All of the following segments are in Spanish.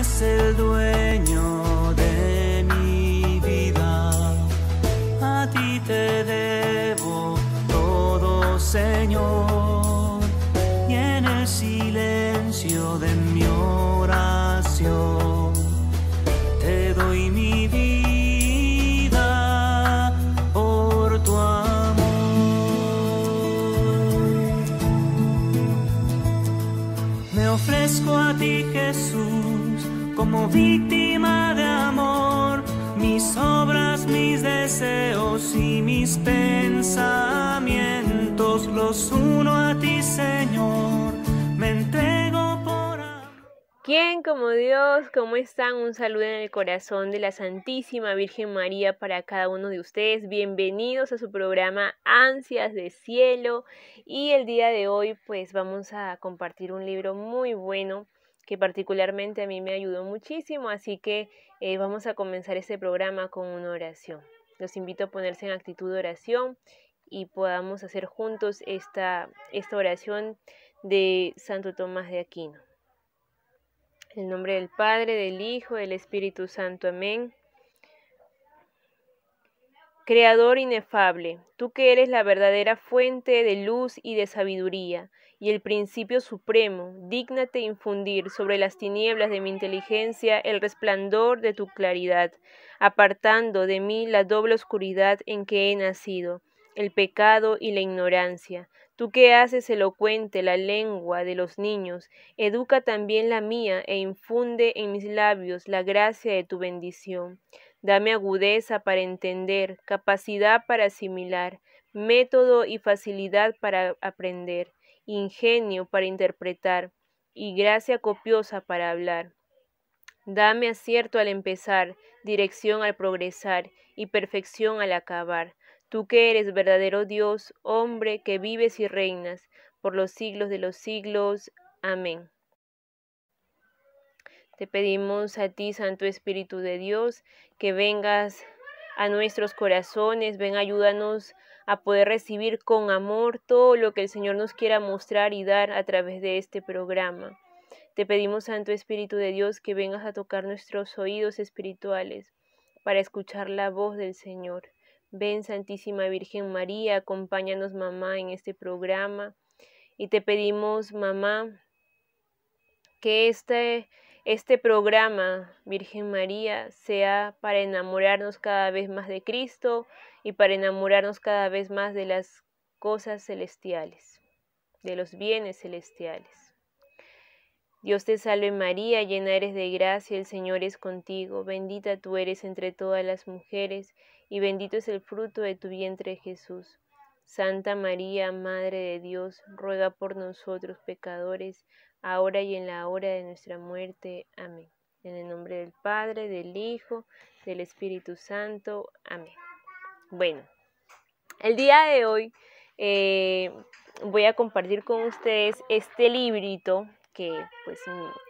es el dueño de mi vida. A ti te debo todo, Señor. Y en el silencio de mi oración te doy mi vida. por tu amor Me ofrezco a ti, Jesús como víctima de amor, mis obras, mis deseos y mis pensamientos los uno a ti, Señor. Me entrego por ¿Quién como Dios? ¿Cómo están? Un saludo en el corazón de la Santísima Virgen María para cada uno de ustedes. Bienvenidos a su programa Ansias de Cielo. Y el día de hoy pues vamos a compartir un libro muy bueno que particularmente a mí me ayudó muchísimo, así que eh, vamos a comenzar este programa con una oración. Los invito a ponerse en actitud de oración y podamos hacer juntos esta, esta oración de Santo Tomás de Aquino. En el nombre del Padre, del Hijo, del Espíritu Santo. Amén. Creador inefable, tú que eres la verdadera fuente de luz y de sabiduría, y el principio supremo, dígnate infundir sobre las tinieblas de mi inteligencia el resplandor de tu claridad, apartando de mí la doble oscuridad en que he nacido, el pecado y la ignorancia. Tú que haces elocuente la lengua de los niños, educa también la mía e infunde en mis labios la gracia de tu bendición. Dame agudeza para entender, capacidad para asimilar, método y facilidad para aprender ingenio para interpretar y gracia copiosa para hablar. Dame acierto al empezar, dirección al progresar y perfección al acabar. Tú que eres verdadero Dios, hombre que vives y reinas por los siglos de los siglos. Amén. Te pedimos a ti, Santo Espíritu de Dios, que vengas a nuestros corazones, ven ayúdanos a poder recibir con amor todo lo que el Señor nos quiera mostrar y dar a través de este programa. Te pedimos, Santo Espíritu de Dios, que vengas a tocar nuestros oídos espirituales para escuchar la voz del Señor. Ven, Santísima Virgen María, acompáñanos, mamá, en este programa. Y te pedimos, mamá, que este este programa, Virgen María, sea para enamorarnos cada vez más de Cristo y para enamorarnos cada vez más de las cosas celestiales, de los bienes celestiales. Dios te salve María, llena eres de gracia, el Señor es contigo, bendita tú eres entre todas las mujeres, y bendito es el fruto de tu vientre Jesús. Santa María, Madre de Dios, ruega por nosotros pecadores, ahora y en la hora de nuestra muerte. Amén. En el nombre del Padre, del Hijo, del Espíritu Santo. Amén. Bueno, el día de hoy eh, voy a compartir con ustedes este librito que pues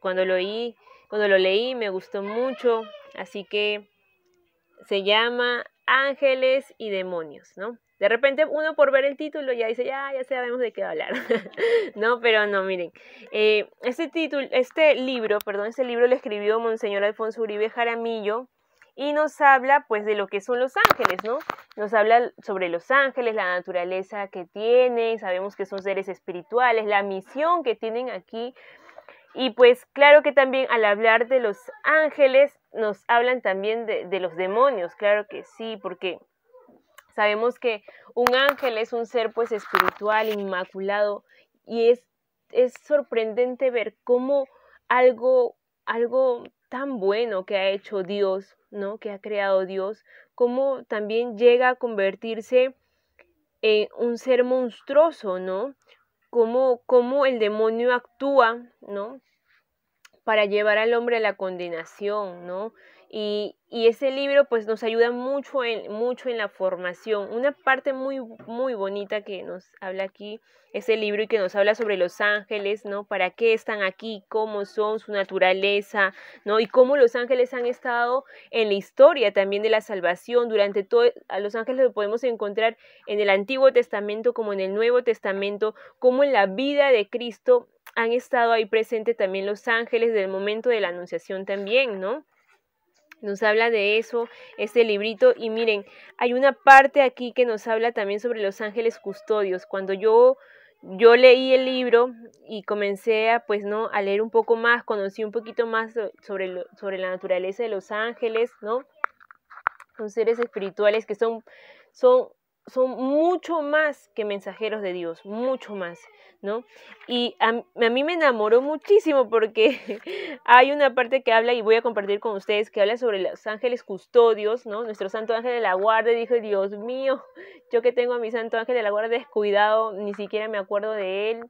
cuando lo, oí, cuando lo leí me gustó mucho, así que se llama Ángeles y Demonios, ¿no? De repente uno por ver el título ya dice, ya, ya sabemos de qué hablar. no, pero no, miren. Eh, este, título, este libro, perdón, este libro lo escribió Monseñor Alfonso Uribe Jaramillo y nos habla pues de lo que son los ángeles, ¿no? Nos habla sobre los ángeles, la naturaleza que tienen, sabemos que son seres espirituales, la misión que tienen aquí. Y pues claro que también al hablar de los ángeles nos hablan también de los demonios, claro que sí, porque Sabemos que un ángel es un ser pues espiritual, inmaculado, y es, es sorprendente ver cómo algo, algo tan bueno que ha hecho Dios, ¿no? Que ha creado Dios, cómo también llega a convertirse en un ser monstruoso, ¿no? Cómo, cómo el demonio actúa, ¿no? Para llevar al hombre a la condenación, ¿no? Y, y, ese libro pues nos ayuda mucho en, mucho en la formación. Una parte muy, muy bonita que nos habla aquí ese libro y que nos habla sobre los ángeles, ¿no? ¿Para qué están aquí? ¿Cómo son? Su naturaleza, ¿no? Y cómo los ángeles han estado en la historia también de la salvación. Durante todo, a los ángeles lo podemos encontrar en el Antiguo Testamento como en el Nuevo Testamento, como en la vida de Cristo han estado ahí presentes también los ángeles del momento de la anunciación también, ¿no? nos habla de eso este librito y miren, hay una parte aquí que nos habla también sobre los ángeles custodios. Cuando yo yo leí el libro y comencé a pues no a leer un poco más, conocí un poquito más sobre sobre la naturaleza de los ángeles, ¿no? Son seres espirituales que son son son mucho más que mensajeros de Dios, mucho más, ¿no? Y a, mí me enamoró muchísimo porque hay una parte que habla, y voy a compartir con ustedes, que habla sobre los ángeles custodios, ¿no? Nuestro santo ángel de la guarda, dijo, Dios mío, yo que tengo a mi santo ángel de la guarda descuidado, ni siquiera me acuerdo de él,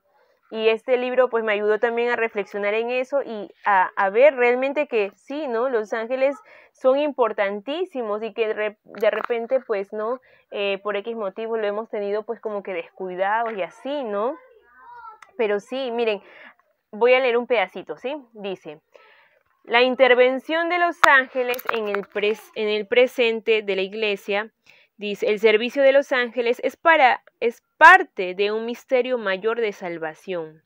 y este libro pues me ayudó también a reflexionar en eso y a, ver realmente que sí, ¿no? Los ángeles son importantísimos y que de, repente pues, ¿no? Eh, por X motivos lo hemos tenido pues como que descuidados y así, ¿no? Pero sí, miren, voy a leer un pedacito, ¿sí? Dice, la intervención de los ángeles en el, en el presente de la iglesia Dice, el servicio de los ángeles es, para, es parte de un misterio mayor de salvación.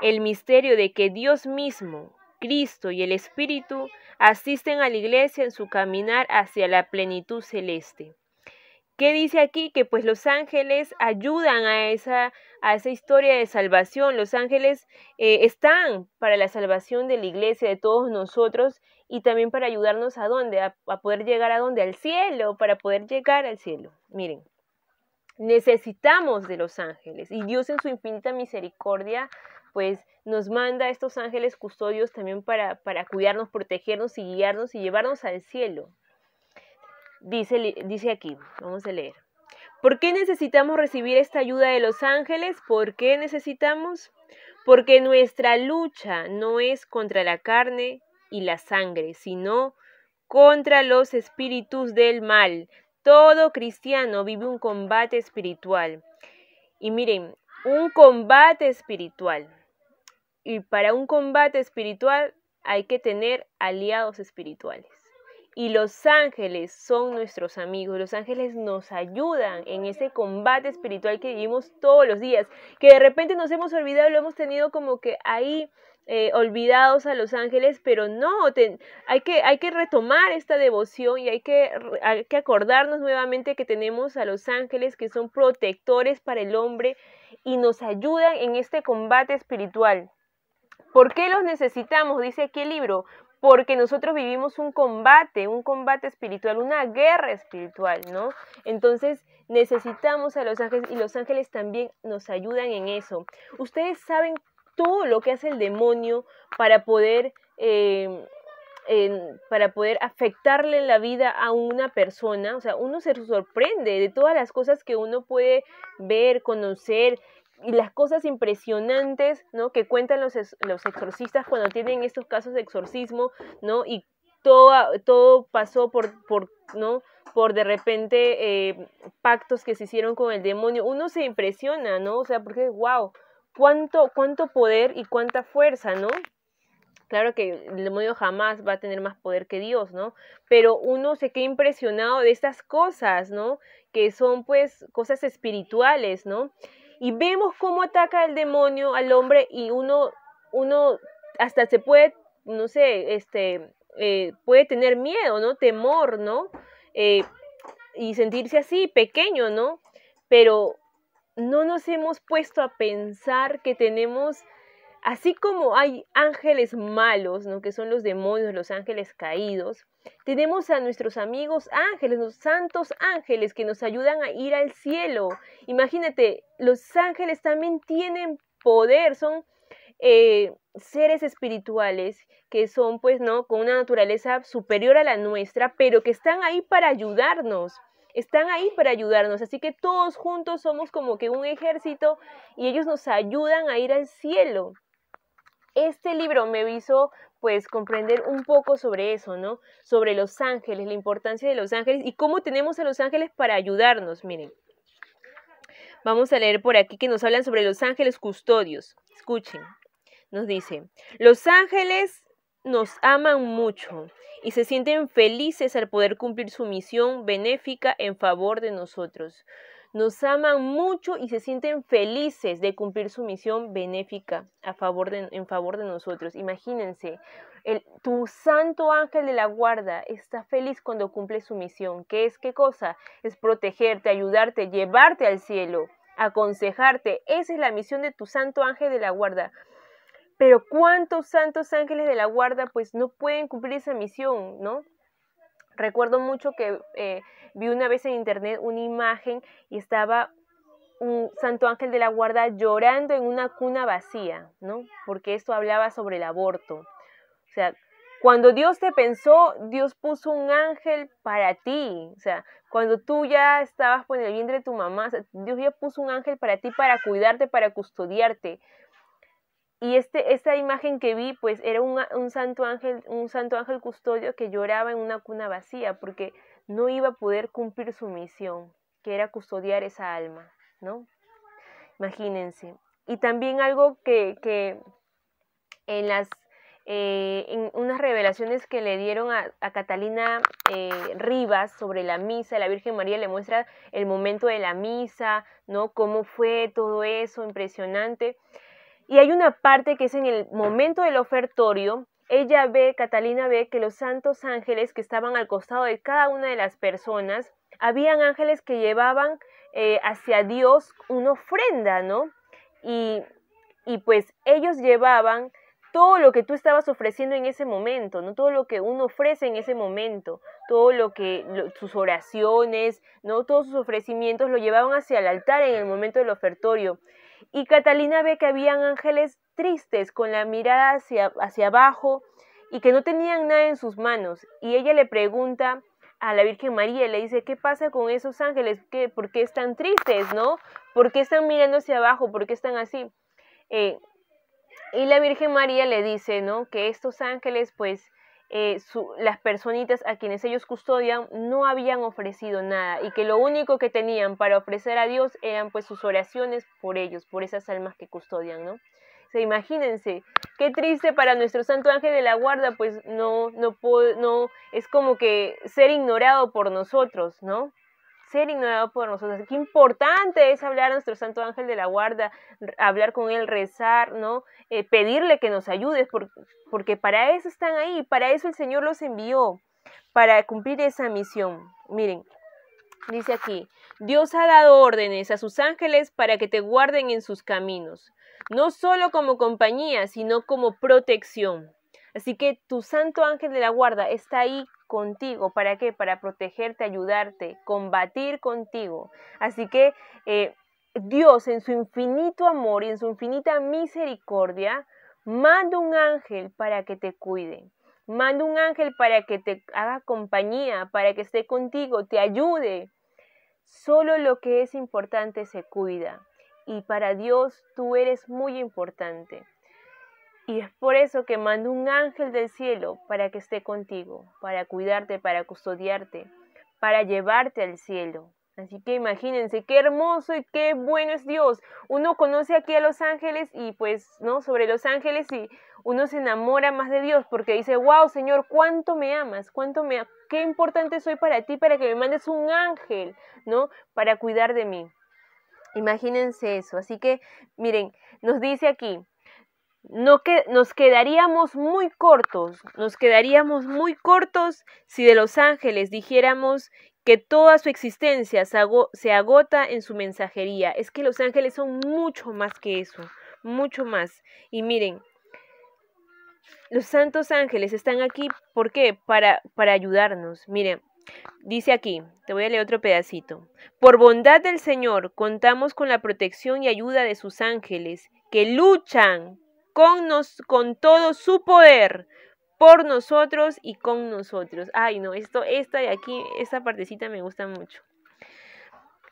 El misterio de que Dios mismo, Cristo y el Espíritu asisten a la Iglesia en su caminar hacia la plenitud celeste. ¿Qué dice aquí? Que pues los ángeles ayudan a esa, a esa historia de salvación. Los ángeles eh, están para la salvación de la iglesia, de todos nosotros, y también para ayudarnos a dónde, a, poder llegar a dónde, al cielo, para poder llegar al cielo. Miren, necesitamos de los ángeles y Dios en su infinita misericordia pues nos manda a estos ángeles custodios también para, para cuidarnos, protegernos y guiarnos y llevarnos al cielo. Dice, aquí, vamos a leer. ¿Por qué necesitamos recibir esta ayuda de los ángeles? ¿Por qué necesitamos? Porque nuestra lucha no es contra la carne y la sangre, sino contra los espíritus del mal. Todo cristiano vive un combate espiritual. Y miren, un combate espiritual. Y para un combate espiritual hay que tener aliados espirituales y los ángeles son nuestros amigos. Los ángeles nos ayudan en ese combate espiritual que vivimos todos los días, que de repente nos hemos olvidado, lo hemos tenido como que ahí eh, olvidados a los ángeles, pero no, hay, que, hay que retomar esta devoción y hay que, hay que acordarnos nuevamente que tenemos a los ángeles que son protectores para el hombre y nos ayudan en este combate espiritual. ¿Por qué los necesitamos? Dice aquí el libro porque nosotros vivimos un combate, un combate espiritual, una guerra espiritual, ¿no? Entonces necesitamos a los ángeles y los ángeles también nos ayudan en eso. Ustedes saben todo lo que hace el demonio para poder... Eh, para poder afectarle en la vida a una persona, o sea, uno se sorprende de todas las cosas que uno puede ver, conocer, y las cosas impresionantes, ¿no? Que cuentan los, los exorcistas cuando tienen estos casos de exorcismo, ¿no? Y todo, todo pasó por, por, ¿no? por de repente eh, pactos que se hicieron con el demonio. Uno se impresiona, ¿no? O sea, porque, wow, cuánto, cuánto poder y cuánta fuerza, ¿no? Claro que el demonio jamás va a tener más poder que Dios, ¿no? Pero uno se queda impresionado de estas cosas, ¿no? Que son pues cosas espirituales, ¿no? Y vemos cómo ataca el demonio al hombre y uno, uno hasta se puede, no sé, este, eh, puede tener miedo, ¿no? Temor, ¿no? Eh, y sentirse así, pequeño, ¿no? Pero no nos hemos puesto a pensar que tenemos Así como hay ángeles malos, ¿no? que son los demonios, los ángeles caídos, tenemos a nuestros amigos ángeles, los santos ángeles que nos ayudan a ir al cielo. Imagínate, los ángeles también tienen poder, son eh, seres espirituales que son pues no con una naturaleza superior a la nuestra, pero que están ahí para ayudarnos están ahí para ayudarnos. Así que todos juntos somos como que un ejército y ellos nos ayudan a ir al cielo este libro me hizo pues comprender un poco sobre eso, ¿no? Sobre los ángeles, la importancia de los ángeles y cómo tenemos a los ángeles para ayudarnos, miren. Vamos a leer por aquí que nos hablan sobre los ángeles custodios. Escuchen, nos dice, los ángeles nos aman mucho y se sienten felices al poder cumplir su misión benéfica en favor de nosotros nos aman mucho y se sienten felices de cumplir su misión benéfica a favor en favor de nosotros. Imagínense, el, tu santo ángel de la guarda está feliz cuando cumple su misión. ¿Qué es qué cosa? Es protegerte, ayudarte, llevarte al cielo, aconsejarte. Esa es la misión de tu santo ángel de la guarda. Pero ¿cuántos santos ángeles de la guarda pues no pueden cumplir esa misión, no? Recuerdo mucho que eh, Vi una vez en internet una imagen y estaba un santo ángel de la guarda llorando en una cuna vacía, ¿no? Porque esto hablaba sobre el aborto. O sea, cuando Dios te pensó, Dios puso un ángel para ti. O sea, cuando tú ya estabas por el vientre de tu mamá, Dios ya puso un ángel para ti, para cuidarte, para custodiarte. Y este, esta imagen que vi, pues era un, santo ángel, un santo ángel custodio que lloraba en una cuna vacía, porque no iba a poder cumplir su misión, que era custodiar esa alma, ¿no? Imagínense. Y también algo que, en las eh, en unas revelaciones que le dieron a, Catalina eh, Rivas sobre la misa, la Virgen María le muestra el momento de la misa, ¿no? Cómo fue todo eso, impresionante. Y hay una parte que es en el momento del ofertorio, ella ve, Catalina ve que los santos ángeles que estaban al costado de cada una de las personas, habían ángeles que llevaban eh, hacia Dios una ofrenda, ¿no? Y, pues ellos llevaban todo lo que tú estabas ofreciendo en ese momento, ¿no? Todo lo que uno ofrece en ese momento, todo lo que sus oraciones, ¿no? Todos sus ofrecimientos lo llevaban hacia el altar en el momento del ofertorio y Catalina ve que habían ángeles tristes con la mirada hacia, hacia abajo y que no tenían nada en sus manos. Y ella le pregunta a la Virgen María, le dice, ¿qué pasa con esos ángeles? ¿Por qué están tristes, no? ¿Por qué están mirando hacia abajo? ¿Por qué están así? Eh, y la Virgen María le dice, ¿no? Que estos ángeles, pues, eh, las personitas a quienes ellos custodian no habían ofrecido nada y que lo único que tenían para ofrecer a Dios eran pues sus oraciones por ellos, por esas almas que custodian, ¿no? O imagínense, qué triste para nuestro santo ángel de la guarda, pues no, no, no, es como que ser ignorado por nosotros, ¿no? ser ignorado por nosotros. Qué importante es hablar a nuestro Santo Ángel de la Guarda, hablar con él, rezar, ¿no? Eh, pedirle que nos ayude, porque para eso están ahí, para eso el Señor los envió, para cumplir esa misión. Miren, dice aquí, Dios ha dado órdenes a sus ángeles para que te guarden en sus caminos, no solo como compañía, sino como protección. Así que tu santo ángel de la guarda está ahí contigo. ¿Para qué? Para protegerte, ayudarte, combatir contigo. Así que eh, Dios en su infinito amor y en su infinita misericordia, manda un ángel para que te cuide. Manda un ángel para que te haga compañía, para que esté contigo, te ayude. Solo lo que es importante se cuida. Y para Dios tú eres muy importante. Y es por eso que mando un ángel del cielo para que esté contigo, para cuidarte, para custodiarte, para llevarte al cielo. Así que imagínense qué hermoso y qué bueno es Dios. Uno conoce aquí a los ángeles y pues, ¿no? Sobre los ángeles y uno se enamora más de Dios porque dice, wow, Señor, cuánto me amas, cuánto me, qué importante soy para ti, para que me mandes un ángel, ¿no? Para cuidar de mí. Imagínense eso. Así que, miren, nos dice aquí, no que, nos quedaríamos muy cortos, nos quedaríamos muy cortos si de Los Ángeles dijéramos que toda su existencia se, agota en su mensajería. Es que Los Ángeles son mucho más que eso, mucho más. Y miren, los santos ángeles están aquí, ¿por qué? Para, para ayudarnos. Miren, Dice aquí, te voy a leer otro pedacito. Por bondad del Señor contamos con la protección y ayuda de sus ángeles, que luchan con, con todo su poder, por nosotros y con nosotros. Ay, no, esto, esta de aquí, esta partecita me gusta mucho.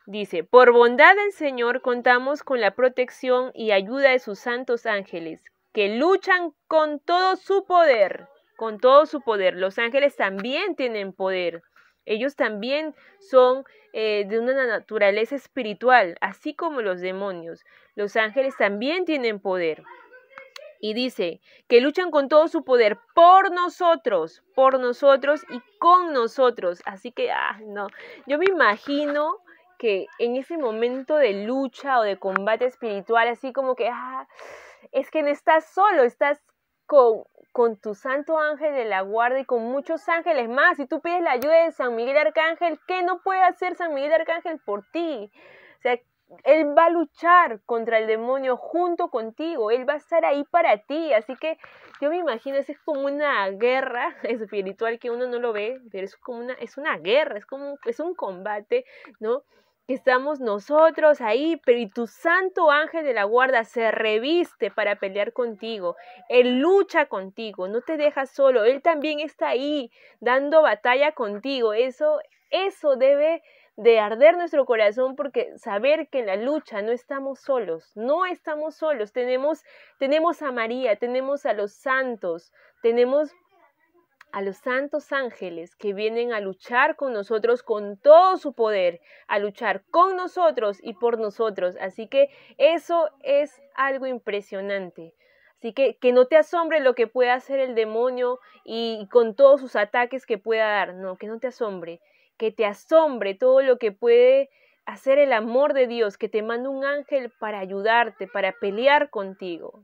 Dice, por bondad del Señor contamos con la protección y ayuda de sus santos ángeles, que luchan con todo su poder, con todo su poder. Los ángeles también tienen poder. Ellos también son eh, de una naturaleza espiritual, así como los demonios. Los ángeles también tienen poder y dice que luchan con todo su poder por nosotros, por nosotros y con nosotros. Así que, ah, no, yo me imagino que en ese momento de lucha o de combate espiritual, así como que, ah, es que no estás solo, estás con, con tu santo ángel de la guarda y con muchos ángeles más. Y tú pides la ayuda de San Miguel Arcángel, ¿qué no puede hacer San Miguel Arcángel por ti? Él va a luchar contra el demonio junto contigo, Él va a estar ahí para ti. Así que yo me imagino, es como una guerra espiritual que uno no lo ve, pero es como una, es una guerra, es como un combate, ¿no? estamos nosotros ahí, pero y tu santo ángel de la guarda se reviste para pelear contigo. Él lucha contigo, no te deja solo. Él también está ahí dando batalla contigo. Eso, eso debe de arder nuestro corazón porque saber que en la lucha no estamos solos, no estamos solos, tenemos, tenemos a María, tenemos a los santos, tenemos a los santos ángeles que vienen a luchar con nosotros con todo su poder, a luchar con nosotros y por nosotros. Así que eso es algo impresionante. Así que que no te asombre lo que pueda hacer el demonio y con todos sus ataques que pueda dar, no, que no te asombre, que te asombre todo lo que puede hacer el amor de Dios, que te manda un ángel para ayudarte, para pelear contigo.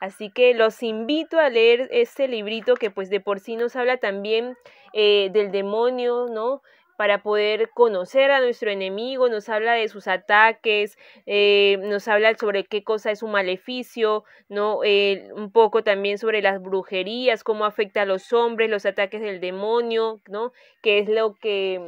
Así que los invito a leer este librito que pues de por sí nos habla también eh, del demonio, ¿no? para poder conocer a nuestro enemigo, nos habla de sus ataques, eh, nos habla sobre qué cosa es un maleficio, ¿no? Eh, un poco también sobre las brujerías, cómo afecta a los hombres, los ataques del demonio, ¿no? qué es lo que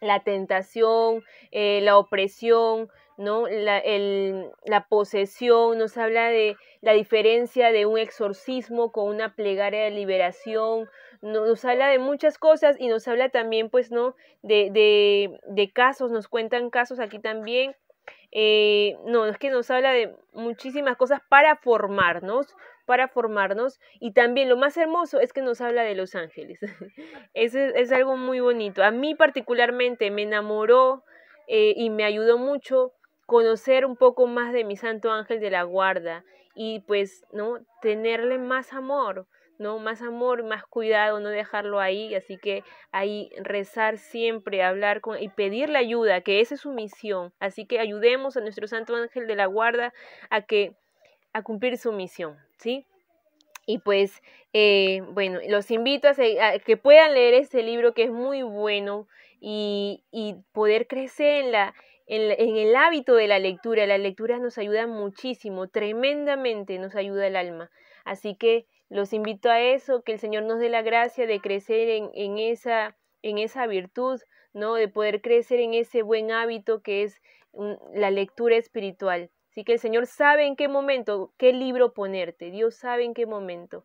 la tentación, eh, la opresión, ¿no? La, el, la, posesión, nos habla de la diferencia de un exorcismo con una plegaria de liberación, nos, habla de muchas cosas y nos habla también, pues, ¿no? De, de, de casos, nos cuentan casos aquí también. Eh, no, es que nos habla de muchísimas cosas para formarnos, para formarnos. Y también lo más hermoso es que nos habla de los ángeles. es, es algo muy bonito. A mí particularmente me enamoró eh, y me ayudó mucho conocer un poco más de mi santo ángel de la guarda y pues, ¿no? Tenerle más amor, ¿no? Más amor, más cuidado, no dejarlo ahí, así que ahí rezar siempre, hablar con y pedirle ayuda, que esa es su misión. Así que ayudemos a nuestro santo ángel de la guarda a que a cumplir su misión, ¿sí? Y pues, eh, bueno, los invito a, que puedan leer este libro que es muy bueno y, y poder crecer en la, en, el hábito de la lectura. La lectura nos ayuda muchísimo, tremendamente nos ayuda el alma. Así que los invito a eso, que el Señor nos dé la gracia de crecer en, en, esa, en esa virtud, ¿no? De poder crecer en ese buen hábito que es la lectura espiritual. Así que el Señor sabe en qué momento, qué libro ponerte, Dios sabe en qué momento.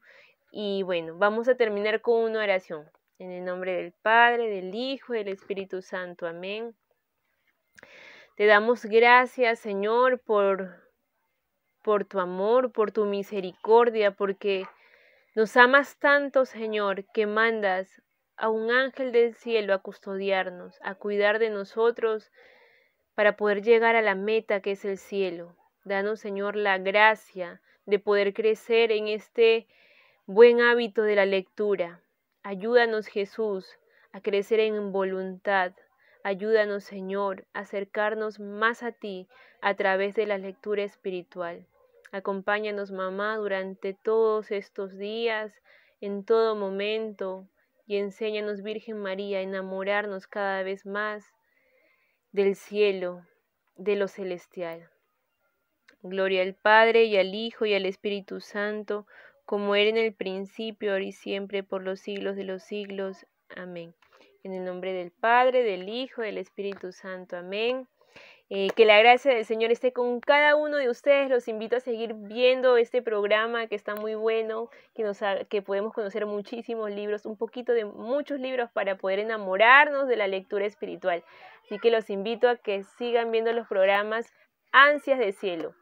Y bueno, vamos a terminar con una oración. En el nombre del Padre, del Hijo, del Espíritu Santo. Amén. Te damos gracias, Señor, por, por tu amor, por tu misericordia, porque nos amas tanto, Señor, que mandas a un ángel del cielo a custodiarnos, a cuidar de nosotros para poder llegar a la meta que es el cielo. Danos, Señor, la gracia de poder crecer en este buen hábito de la lectura. Ayúdanos, Jesús, a crecer en voluntad, Ayúdanos, Señor, a acercarnos más a ti a través de la lectura espiritual. Acompáñanos, mamá, durante todos estos días, en todo momento, y enséñanos, Virgen María, a enamorarnos cada vez más del cielo, de lo celestial. Gloria al Padre y al Hijo y al Espíritu Santo, como era en el principio, ahora y siempre, por los siglos de los siglos. Amén. En el nombre del Padre, del Hijo, del Espíritu Santo. Amén. Eh, que la gracia del Señor esté con cada uno de ustedes. Los invito a seguir viendo este programa que está muy bueno, que, nos que podemos conocer muchísimos libros, un poquito de muchos libros para poder enamorarnos de la lectura espiritual. Así que los invito a que sigan viendo los programas Ansias de Cielo.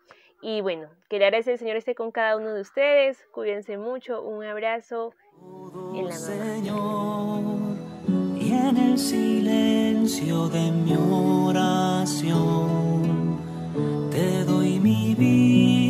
Y bueno, que la gracia del Señor esté con cada uno de ustedes. Cuídense mucho. Un abrazo en la mano en el silencio de mi oración te doy mi vida.